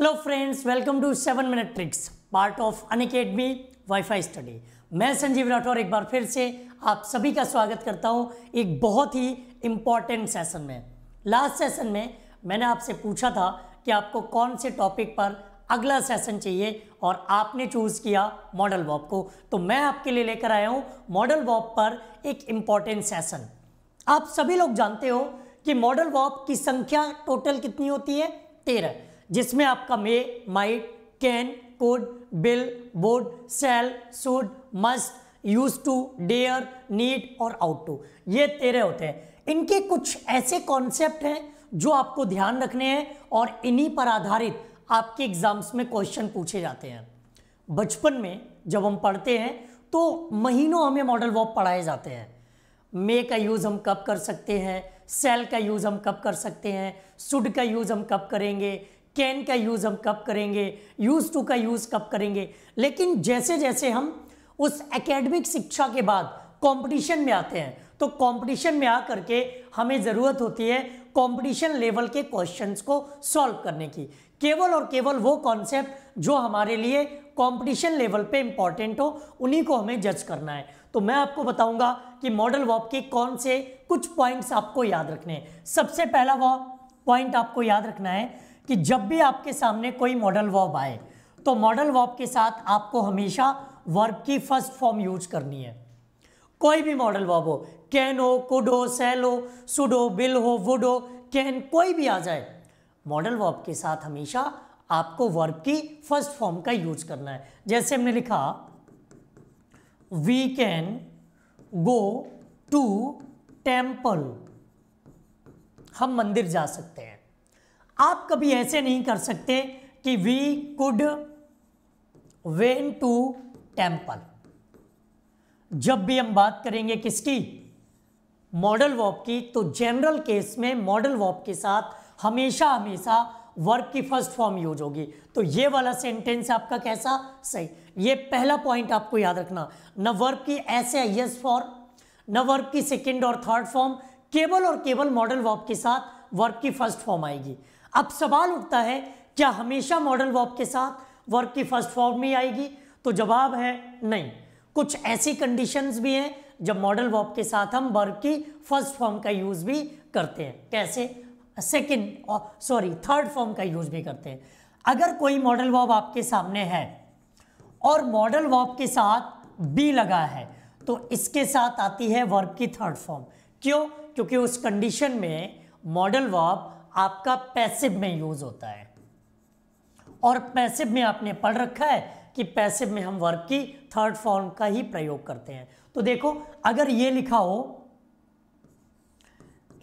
hello friends welcome to seven minute tricks part of Unacademy Wifistudy मैं संजीव राठौर एक बार फिर से आप सभी का स्वागत करता हूं एक बहुत ही इम्पॉर्टेंट सेशन में लास्ट सेशन में मैंने आपसे पूछा था कि आपको कौन से टॉपिक पर अगला सेशन चाहिए और आपने चूज़ किया मॉडल वॉप को तो मैं आपके लिए लेकर आया हूँ मॉडल वॉप पर एक इम्पॉर्टेंट सेशन आप सभी लोग जानते हो कि मॉडल वॉप की संख्या टोटल कितनी होती है तेरह जिसमें आपका may might can could will बोर्ड shall should must used to dare need और आउट टू ये तेरे होते हैं इनके कुछ ऐसे कॉन्सेप्ट हैं जो आपको ध्यान रखने हैं और इन्हीं पर आधारित आपके एग्जाम्स में क्वेश्चन पूछे जाते हैं बचपन में जब हम पढ़ते हैं तो महीनों हमें मॉडल वॉक पढ़ाए जाते हैं मे का यूज़ हम कब कर सकते हैं सेल का यूज़ हम कब कर सकते हैं सुड का यूज़ हम कब करेंगे कैन का यूज़ हम कब करेंगे यूज़ टू का यूज़ कब करेंगे लेकिन जैसे जैसे हम उस एकेडमिक शिक्षा के बाद कंपटीशन में आते हैं तो कंपटीशन में आ करके हमें ज़रूरत होती है कंपटीशन लेवल के क्वेश्चंस को सॉल्व करने की केवल और केवल वो कॉन्सेप्ट जो हमारे लिए कंपटीशन लेवल पे इम्पॉर्टेंट हो उन्हीं को हमें जज करना है तो मैं आपको बताऊंगा कि मॉडल वॉप के कौन से कुछ पॉइंट्स आपको याद रखने हैं सबसे पहला वॉ पॉइंट आपको याद रखना है कि जब भी आपके सामने कोई मॉडल वॉब आए तो मॉडल वॉब के साथ आपको हमेशा वर्ब की फर्स्ट फॉर्म यूज करनी है कोई भी मॉडल वॉब हो कैन हो कुड हो सेल हो सुड हो बिल हो वुड हो कैन कोई भी आ जाए मॉडल वॉब के साथ हमेशा आपको वर्ब की फर्स्ट फॉर्म का यूज करना है जैसे हमने लिखा we can go to temple हम मंदिर जा सकते हैं आप कभी ऐसे नहीं कर सकते कि we could went to temple जब भी हम बात करेंगे किसकी मॉडल वॉप की तो जनरल केस में मॉडल वॉप के साथ हमेशा हमेशा वर्क की फर्स्ट फॉर्म यूज होगी तो ये वाला सेंटेंस आपका कैसा सही ये पहला पॉइंट आपको याद रखना न वर्क की ऐसे यस फॉर्म न वर्क की सेकेंड और थर्ड फॉर्म केवल और केवल मॉडल वॉक के साथ वर्क की फर्स्ट फॉर्म आएगी अब सवाल उठता है क्या हमेशा मॉडल वॉप के साथ वर्क की फर्स्ट फॉर्म में आएगी तो जवाब है नहीं कुछ ऐसी कंडीशंस भी हैं जब मॉडल वॉप के साथ हम वर्क की फर्स्ट फॉर्म का यूज़ भी करते हैं कैसे सेकेंड सॉरी थर्ड फॉर्म का यूज़ भी करते हैं अगर कोई मॉडल वॉप आपके सामने है और मॉडल वॉप के साथ बी लगा है तो इसके साथ आती है वर्ब की थर्ड फॉर्म क्यों क्योंकि उस कंडीशन में मॉडल वॉप आपका पैसिव में यूज होता है और पैसिव में आपने पढ़ रखा है कि पैसिव में हम वर्ब की थर्ड फॉर्म का ही प्रयोग करते हैं तो देखो अगर ये लिखा हो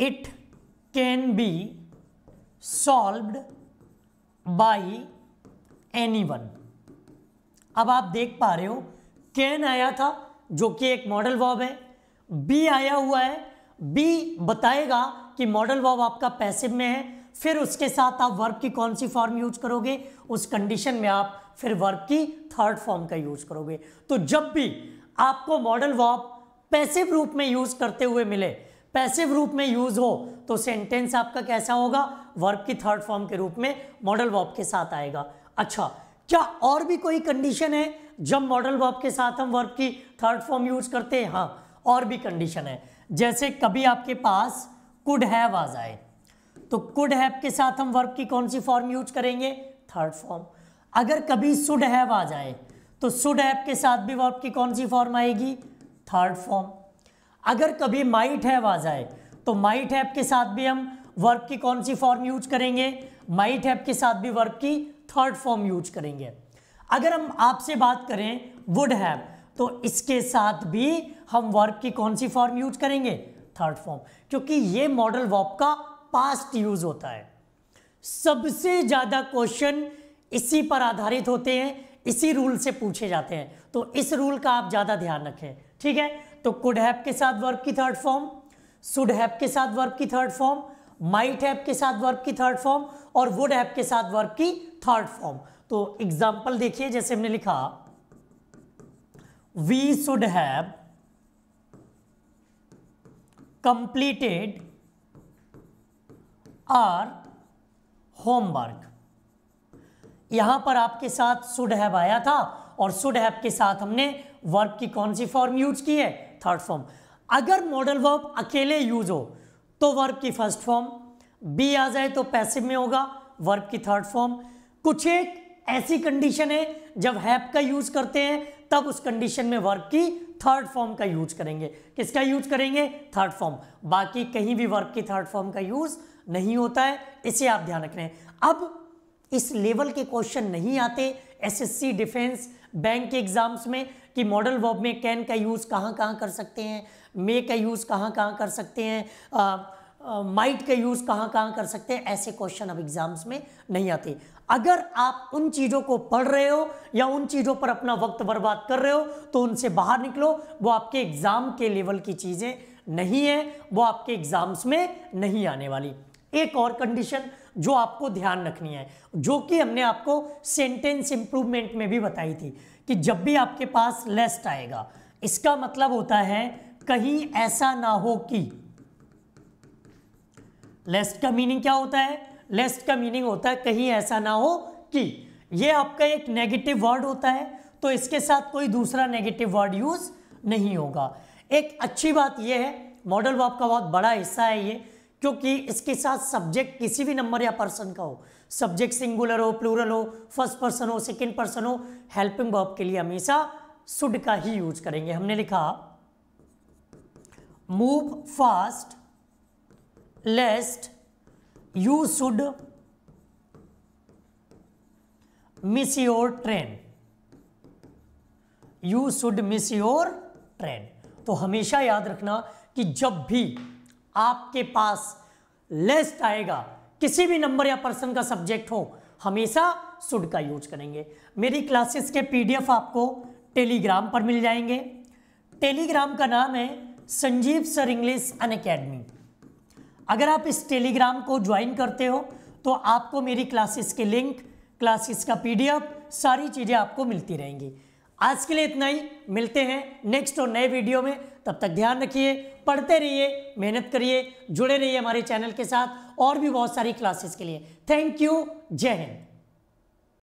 it can be solve by anyone अब आप देख पा रहे हो कैन आया था जो कि एक मॉडल वर्ब है बी आया हुआ है बी बताएगा कि मॉडल वर्ब आपका पैसिव में है फिर उसके साथ आप वर्ब की कौन सी फॉर्म यूज करोगे उस कंडीशन में आप फिर वर्ब की थर्ड फॉर्म का यूज करोगे तो जब भी आपको मॉडल वर्ब पैसिव रूप में यूज करते हुए मिले पैसिव रूप में यूज हो तो सेंटेंस आपका कैसा होगा वर्ब की थर्ड फॉर्म के रूप में मॉडल वर्ब के साथ आएगा अच्छा क्या और भी कोई कंडीशन है जब मॉडल वर्ब के साथ हम वर्ब की थर्ड फॉर्म यूज करते हैं हाँ और भी कंडीशन है जैसे कभी आपके पास कुड हैव आ जाए तो कुड हैव के साथ हम वर्ब की कौन सी फॉर्म यूज करेंगे थर्ड फॉर्म अगर कभी सुड हैव आ जाए तो सुड हैव के साथ भी वर्ब की कौन सी फॉर्म आएगी थर्ड फॉर्म अगर कभी माइट हैव आ जाए तो माइट हैव के साथ भी हम वर्ब की कौन सी फॉर्म यूज करेंगे माइट हैव के साथ भी वर्ब की थर्ड फॉर्म यूज करेंगे अगर हम आपसे बात करें वुड हैव तो इसके साथ भी हम वर्ब की कौन सी फॉर्म यूज करेंगे थर्ड फॉर्म क्योंकि ये मॉडल वॉप का पास्ट यूज होता है सबसे ज़्यादा क्वेश्चन इसी पर आधारित होते हैं इसी रूल से पूछे जाते हैं तो इस रूल का आप ज़्यादा ध्यान रखें ठीक है तो कुड हैप के साथ वर्ब की थर्ड फॉर्म सुड हैप के साथ वर्ब की थर्ड फॉर्म माइट हैप के साथ वर्ब की थर्ड फॉर्म और वुड हैप के साथ वर्ब की थर्ड फॉर्म तो एग्जाम्पल देखिए जैसे हमने लिखा we should have completed our homework यहां पर आपके साथ सुड have आया था और सुड have के साथ हमने verb की कौन सी फॉर्म यूज की है थर्ड फॉर्म अगर मॉडल verb अकेले यूज हो तो verb की फर्स्ट फॉर्म बी आ जाए तो passive में होगा verb की थर्ड फॉर्म कुछ एक ऐसी कंडीशन है जब हैप का यूज करते हैं तब उस कंडीशन में वर्क की थर्ड फॉर्म का यूज करेंगे किसका यूज करेंगे थर्ड फॉर्म बाकी कहीं भी वर्ब की थर्ड फॉर्म का यूज नहीं होता है इसे आप ध्यान रख रहे हैं अब इस लेवल के क्वेश्चन नहीं आते एसएससी डिफेंस बैंक के एग्जाम्स में कि मॉडल वर्ब में कैन का यूज़ कहाँ कहाँ कर सकते हैं मे का यूज़ कहाँ कहाँ कर सकते हैं माइट uh, के यूज़ कहाँ कहाँ कर सकते हैं ऐसे क्वेश्चन अब एग्जाम्स में नहीं आते अगर आप उन चीज़ों को पढ़ रहे हो या उन चीज़ों पर अपना वक्त बर्बाद कर रहे हो तो उनसे बाहर निकलो वो आपके एग्ज़ाम के लेवल की चीज़ें नहीं है वो आपके एग्ज़ाम्स में नहीं आने वाली एक और कंडीशन जो आपको ध्यान रखनी है जो कि हमने आपको सेंटेंस इंप्रूवमेंट में भी बताई थी कि जब भी आपके पास लेस्ट आएगा इसका मतलब होता है कहीं ऐसा ना हो कि लेस्ट का मीनिंग क्या होता है लेस्ट का मीनिंग होता है कहीं ऐसा ना हो कि ये आपका एक नेगेटिव वर्ड होता है तो इसके साथ कोई दूसरा नेगेटिव वर्ड यूज नहीं होगा एक अच्छी बात यह है मॉडल वर्ब का बहुत बड़ा हिस्सा है ये क्योंकि इसके साथ सब्जेक्ट किसी भी नंबर या पर्सन का हो सब्जेक्ट सिंगुलर हो प्लूरल हो फर्स्ट पर्सन हो सेकेंड पर्सन हो हेल्पिंग वर्ब के लिए हमेशा सुड का ही यूज करेंगे हमने लिखा move fast lest you should miss your train you should miss your train तो हमेशा याद रखना कि जब भी आपके पास लेस्ट आएगा किसी भी नंबर या पर्सन का सब्जेक्ट हो हमेशा सुड का यूज करेंगे मेरी क्लासेस के पीडीएफ आपको टेलीग्राम पर मिल जाएंगे टेलीग्राम का नाम है संजीव सर इंग्लिश अन अकेडमी अगर आप इस टेलीग्राम को ज्वाइन करते हो तो आपको मेरी क्लासेस के लिंक क्लासेस का पीडीएफ सारी चीज़ें आपको मिलती रहेंगी आज के लिए इतना ही मिलते हैं नेक्स्ट और नए वीडियो में तब तक ध्यान रखिए पढ़ते रहिए मेहनत करिए जुड़े रहिए हमारे चैनल के साथ और भी बहुत सारी क्लासेस के लिए थैंक यू जय हिंद